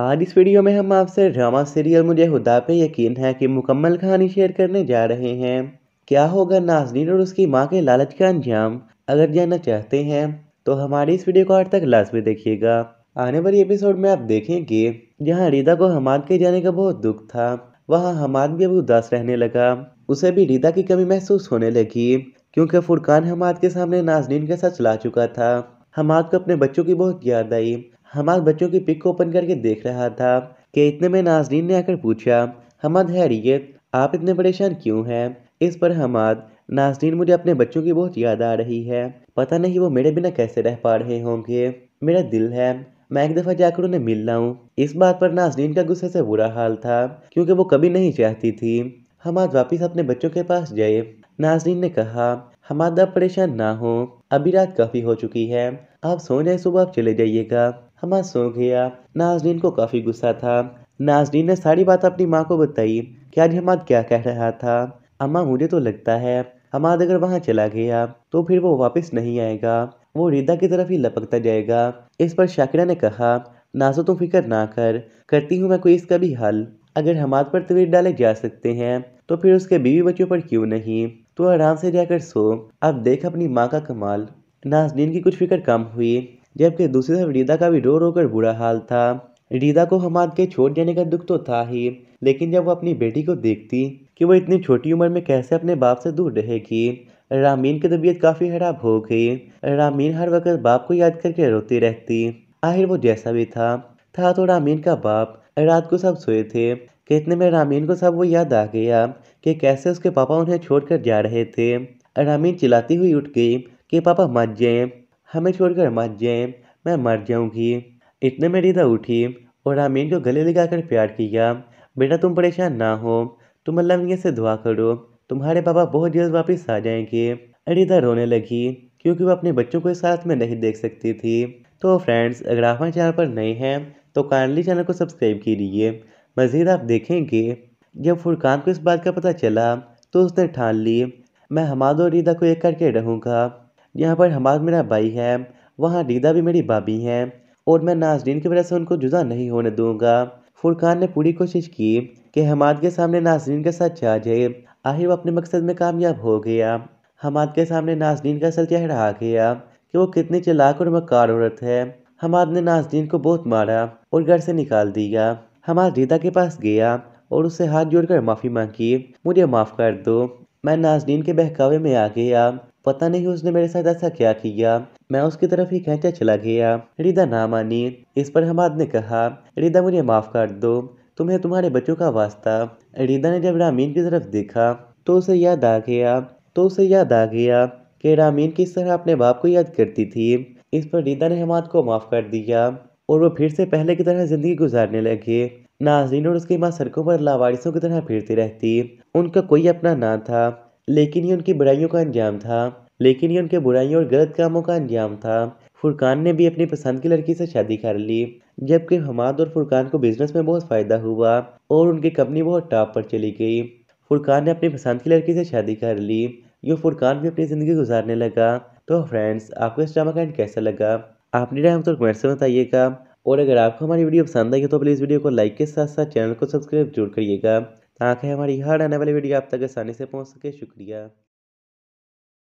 आज इस वीडियो में हम आपसे ड्रामा सीरियल मुझे हुदा पे यकीन है कि मुकम्मल कहानी शेयर करने जा रहे हैं क्या होगा नाजनीन और उसकी माँ के लालच का अंजाम अगर जानना चाहते हैं तो हमारी इस वीडियो को आज तक लाजमी देखिएगा आने वाली एपिसोड में आप देखेंगे जहाँ रीदा को हमाद के जाने का बहुत दुख था वहाँ हमाद भी अब उदास रहने लगा उसे भी रीदा की कमी महसूस होने लगी क्योंकि फुरकान हमाद के सामने नाजनीन के साथ चला चुका था हमाद को अपने बच्चों की बहुत याद आई हमाद बच्चों की पिक को ओपन करके देख रहा था कि इतने में नाजरीन ने आकर पूछा हमाद हैरियत आप इतने परेशान क्यों हैं इस पर हमाद नाजरीन मुझे अपने बच्चों की बहुत याद आ रही है पता नहीं वो मेरे बिना कैसे रह पा रहे होंगे मेरा दिल है मैं एक दफ़ा जाकर उन्हें मिल रहा हूँ इस बात पर नाजरीन का गुस्से से बुरा हाल था क्योंकि वो कभी नहीं चाहती थी हम आज वापस अपने बच्चों के पास जाए नाजरीन ने कहा हम आज परेशान ना हो अभी रात काफ़ी हो चुकी है आप सो जाए सुबह आप चले जाइएगा हमारा सो गया नाजरीन को काफ़ी गुस्सा था नाजरीन ने सारी बात अपनी माँ को बताई कि आज हमाद क्या कह रहा था अम्मा मुझे तो लगता है हमाद अगर वहाँ चला गया तो फिर वो वापस नहीं आएगा वो रिदा की तरफ ही लपकता जाएगा इस पर शाकिरा ने कहा नाजो तुम फिक्र ना कर करती हूँ मैं कोई इसका भी हल अगर हमाद पर तवीर डाले जा सकते हैं तो फिर उसके बीवी बच्चों पर क्यों नहीं तो आराम से जाकर सो अब देख अपनी माँ का कमाल नाजनीन की कुछ फिक्र कम हुई जबकि दूसरी तरफ रीदा का भी रो रो कर बुरा हाल था रीदा को हमाद के छोड़ जाने का दुख तो था ही लेकिन जब वो अपनी बेटी को देखती कि वो इतनी छोटी उम्र में कैसे अपने बाप से दूर रहेगी रामीन की तबीयत काफ़ी खराब हो गई रामीन हर वक्त बाप को याद करके रोती रहती आखिर वो जैसा भी था था तो रामीन का बाप रात को सब सोए थे कितने में रामीन को सब वो याद आ गया कि कैसे उसके पापा उन्हें छोड़कर जा रहे थे रामीन चिल्लाती हुई उठ गई कि पापा मत जाए हमें छोड़कर मत जाए मैं मर जाऊंगी इतने में रीदा उठी और आमीन को गले लगाकर प्यार किया बेटा तुम परेशान ना हो तुम अल्लाह मियाँ से दुआ करो तुम्हारे पापा बहुत जल्द वापस आ जाएंगे रीदा रोने लगी क्योंकि वो अपने बच्चों को साथ में नहीं देख सकती थी तो फ्रेंड्स अगर आप हमारे चैनल पर नए हैं तो काइंडली चैनल को सब्सक्राइब कीजिए मज़ीद आप देखेंगे जब फुरकान को इस बात का पता चला तो उसने ठान ली मैं हमाद और रीदा को एक करके रहूँगा यहाँ पर हमाद मेरा भाई है वहाँ रीदा भी मेरी भाभी है और मैं नाजरीन की वजह से उनको जुदा नहीं होने दूंगा फुरकान ने पूरी कोशिश की कि हमाद के सामने नाजरीन के साथ जा जाए आहिर वो अपने मकसद में कामयाब हो गया हमाद के सामने नाजरीन का असल चेहरा आ गया कि वो कितनी चलाक और मकार औरत है हमाद ने नाजरीन को बहुत मारा और घर से निकाल दिया हमाद रीदा के पास गया और उससे हाथ जोड़कर माफ़ी मांगी मुझे माफ़ कर दो मैं नाजरीन के बहकावे में आ गया पता नहीं उसने मेरे साथ ऐसा क्या किया मैं उसकी तरफ ही खेचा चला गया रिदा ना मानी इस पर हमाद ने कहा रिदा मुझे माफ़ कर दो तुम्हें तुम्हारे बच्चों का वास्ता रिदा ने जब रामीन की तरफ देखा तो उसे याद आ गया तो उसे याद आ गया कि रामीन किस तरह अपने बाप को याद करती थी इस पर रिदा ने हमाद को माफ़ कर दिया और वो फिर से पहले की तरह ज़िंदगी गुजारने लगे नाजीन और उसकी माँ सड़कों पर लावारिसों की तरह फिरती रहती उनका कोई अपना ना था लेकिन ये उनकी बुराइयों का अंजाम था लेकिन ये उनके बुराइयों और गलत कामों का अंजाम था फुरकान ने भी अपनी पसंद की लड़की से शादी कर ली जबकि हमाद और फुरकान को बिजनेस में बहुत फ़ायदा हुआ और उनकी कंपनी बहुत टॉप पर चली गई फुरकान ने अपनी पसंद की लड़की से शादी कर ली यूँ फुरकान भी अपनी ज़िंदगी गुजारने लगा तो फ्रेंड्स आपको इस ड्रामा का एंड कैसा लगा आपने राय हम तो कमेंट से बताइएगा और अगर आपको हमारी वीडियो पसंद आई तो प्लीज़ वीडियो को लाइक के साथ साथ चैनल को सब्सक्राइब जरूर करिएगा ताकि हमारी हर आने वाली वीडियो आप तक आसानी से पहुँच सके शुक्रिया